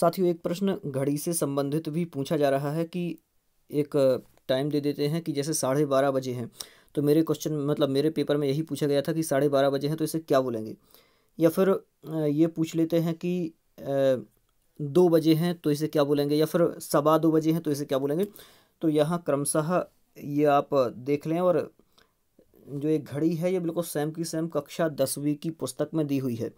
साथियों एक प्रश्न घड़ी से संबंधित भी पूछा जा रहा है कि एक टाइम दे देते हैं कि जैसे साढ़े बारह बजे हैं तो मेरे क्वेश्चन मतलब मेरे पेपर में यही पूछा गया था कि साढ़े बारह बजे हैं तो इसे क्या बोलेंगे या फिर ये पूछ लेते हैं कि दो बजे हैं तो इसे क्या बोलेंगे या फिर सवा दो बजे हैं तो इसे क्या बोलेंगे तो यहाँ क्रमशः ये आप देख लें और जो एक घड़ी है ये बिल्कुल सेम की सेम कक्षा दसवीं की पुस्तक में दी हुई है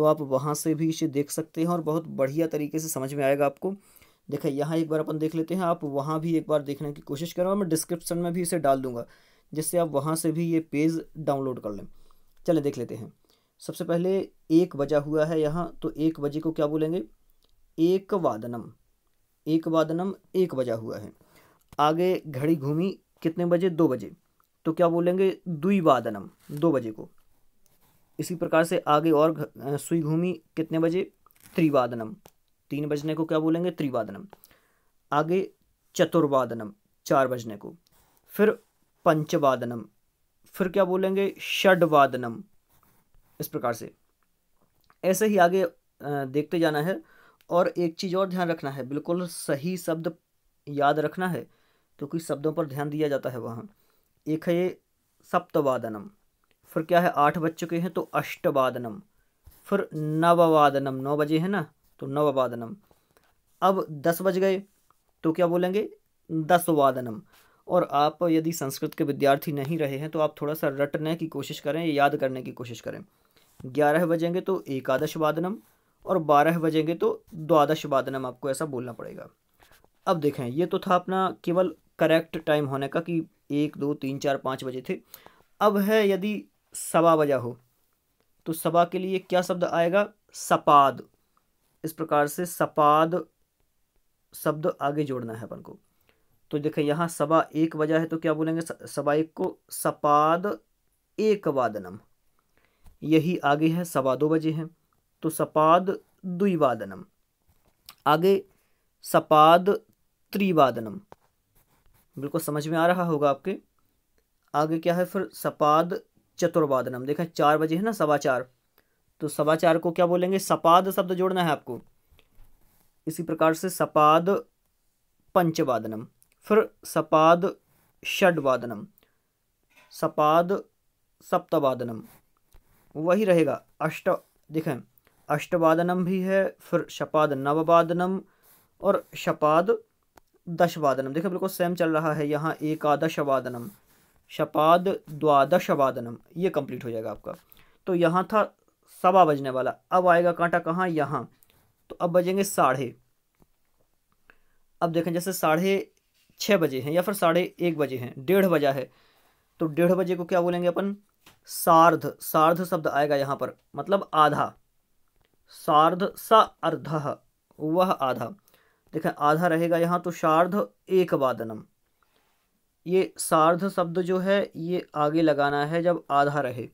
तो आप वहाँ से भी इसे देख सकते हैं और बहुत बढ़िया तरीके से समझ में आएगा आपको देखिए यहाँ एक बार अपन देख लेते हैं आप वहाँ भी एक बार देखने की कोशिश करें और मैं डिस्क्रिप्शन में भी इसे डाल दूँगा जिससे आप वहाँ से भी ये पेज डाउनलोड कर लें चले देख लेते हैं सबसे पहले एक बजा हुआ है यहाँ तो एक बजे को क्या बोलेंगे एक वादनम एक वादनम एक बजा हुआ है आगे घड़ी घूमी कितने बजे दो बजे तो क्या बोलेंगे दुई वादनम दो बजे को इसी प्रकार से आगे और सुई घूमी कितने बजे त्रिवादनम तीन बजने को क्या बोलेंगे त्रिवादनम आगे चतुर्वादनम चार बजने को फिर पंचवादनम फिर क्या बोलेंगे षडवादनम इस प्रकार से ऐसे ही आगे देखते जाना है और एक चीज़ और ध्यान रखना है बिल्कुल सही शब्द याद रखना है क्योंकि शब्दों पर ध्यान दिया जाता है वहाँ एक है ये सप्तवादनम फिर क्या है आठ बज चुके हैं तो अष्टवादनम फिर नववादनम नौ बजे है ना तो नववादनम अब दस बज गए तो क्या बोलेंगे दसवादनम और आप यदि संस्कृत के विद्यार्थी नहीं रहे हैं तो आप थोड़ा सा रटने की कोशिश करें याद करने की कोशिश करें ग्यारह बजेंगे तो एकादश वादनम और बारह बजेंगे तो द्वादश वादनम आपको ऐसा बोलना पड़ेगा अब देखें ये तो था अपना केवल करेक्ट टाइम होने का कि एक दो तीन चार पाँच बजे थे अब है यदि सवा वजह हो तो सवा के लिए क्या शब्द आएगा सपाद इस प्रकार से सपाद शब्द आगे जोड़ना है अपन को तो देखें यहाँ सवा एक बजा है तो क्या बोलेंगे सवा एक को सपाद एक वादनम यही आगे है सवा दो बजे हैं तो सपाद द्विवादनम आगे सपाद त्रिवादनम बिल्कुल समझ में आ रहा होगा आपके आगे क्या है फिर सपाद चतुर्वादनम देखा चार बजे है ना सवा चार तो सवा चार को क्या बोलेंगे सपाद शब्द जोड़ना है आपको इसी प्रकार से सपाद पंचवादनम फिर सपाद षडवादनम सपाद सप्तवादनम वही रहेगा अष्ट देखें अष्टवादनम भी है फिर शपाद नववादनम और शपाद दशवादनम देखें बिल्कुल सेम चल रहा है यहाँ एकादशवादनम शपाद द्वादशवादनम ये कंप्लीट हो जाएगा आपका तो यहाँ था सवा बजने वाला अब आएगा कांटा कहाँ यहाँ तो अब बजेंगे साढ़े अब देखें जैसे साढ़े छः बजे हैं या फिर साढ़े एक बजे हैं डेढ़ बजा है तो डेढ़ बजे को क्या बोलेंगे अपन सार्ध सार्ध शब्द आएगा यहाँ पर मतलब आधा सार्ध सा अर्ध वह आधा देखें आधा रहेगा यहाँ तो सार्ध एक वादनम ये सार्ध शब्द जो है ये आगे लगाना है जब आधा रहे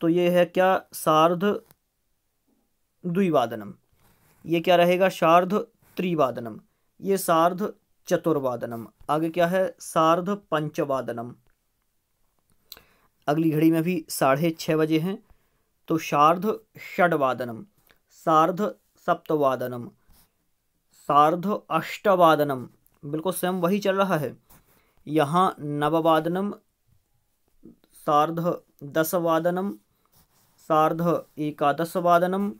तो ये है क्या सार्ध द्विवादनम ये क्या रहेगा सार्ध त्रिवादनम ये सार्ध चतुर्वादनम आगे क्या है सार्ध पंचवादनम अगली घड़ी में भी साढ़े छः बजे हैं तो सार्ध षडवादनम सार्ध सप्तवादनम सार्ध अष्टवादनम बिल्कुल सेम वही चल रहा है यहाँ नववादनम सार्ध दसवादनम सार्ध एकादशवादनम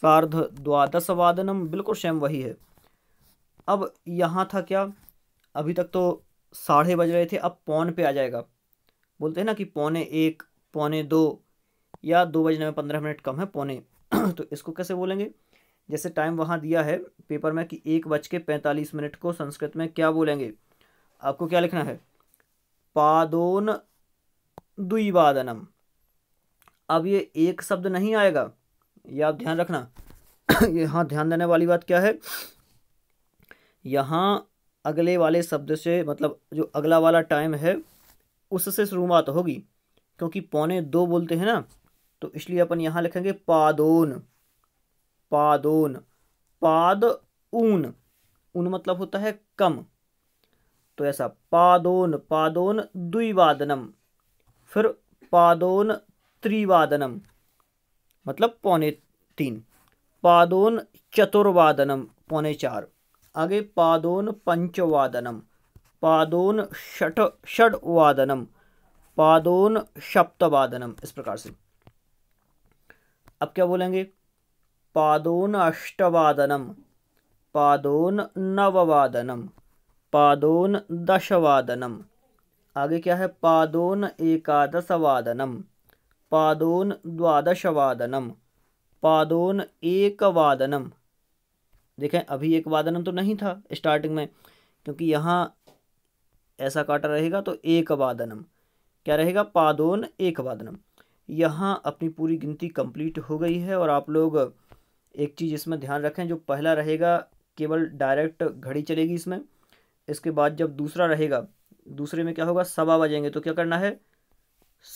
सार्ध द्वादशवादनम बिल्कुल सेम वही है अब यहाँ था क्या अभी तक तो साढ़े बज रहे थे अब पौन पे आ जाएगा बोलते हैं ना कि पौने एक पौने दो या दो बजने में पंद्रह मिनट कम है पौने तो इसको कैसे बोलेंगे जैसे टाइम वहाँ दिया है पेपर में कि एक बज के पैंतालीस मिनट को संस्कृत में क्या बोलेंगे आपको क्या लिखना है पादोन द्विवादनम अब ये एक शब्द नहीं आएगा ये आप ध्यान रखना यहाँ ध्यान देने वाली बात क्या है यहाँ अगले वाले शब्द से मतलब जो अगला वाला टाइम है उससे शुरुआत होगी क्योंकि पौने दो बोलते हैं ना तो इसलिए अपन यहाँ लिखेंगे पादोन पादोन पाद ऊन ऊन मतलब होता है कम तो ऐसा पादोन पादोन द्विवादनम फिर पादोन त्रिवादनम मतलब पौने तीन पादोन चतुर्वादनम पौने चार आगे पादोन पंचवादनम पादोन षठ वादनम पादोन सप्तवादनम इस प्रकार से अब क्या बोलेंगे पादोन अष्टवादनम पादोन नववादनम पादोन दशवादनम आगे क्या है पादोन एकादशवादनम पादोन द्वादशवादनम पादोन एकवादनम देखें अभी एक वादनम तो नहीं था स्टार्टिंग में क्योंकि यहाँ ऐसा काटा रहेगा तो एक वादनम क्या रहेगा पादोन एक वादनम यहाँ अपनी पूरी गिनती कंप्लीट हो गई है और आप लोग एक चीज़ इसमें ध्यान रखें जो पहला रहेगा केवल डायरेक्ट घड़ी चलेगी इसमें इसके बाद जब दूसरा रहेगा दूसरे में क्या होगा सबा बजेंगे तो क्या करना है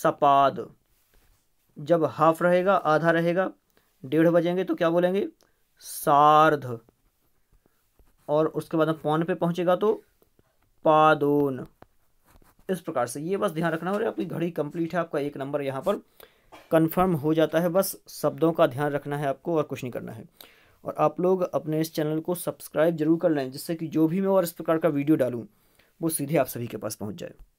सपाद जब हाफ रहेगा आधा रहेगा डेढ़ बजेंगे तो क्या बोलेंगे सार्ध और उसके बाद हम पौन पे पहुंचेगा तो पादोन इस प्रकार से ये बस ध्यान रखना हो है आपकी घड़ी कंप्लीट है आपका एक नंबर यहाँ पर कंफर्म हो जाता है बस शब्दों का ध्यान रखना है आपको और कुछ नहीं करना है और आप लोग अपने इस चैनल को सब्सक्राइब जरूर कर लें जिससे कि जो भी मैं और इस प्रकार का वीडियो डालूँ वो सीधे आप सभी के पास पहुँच जाए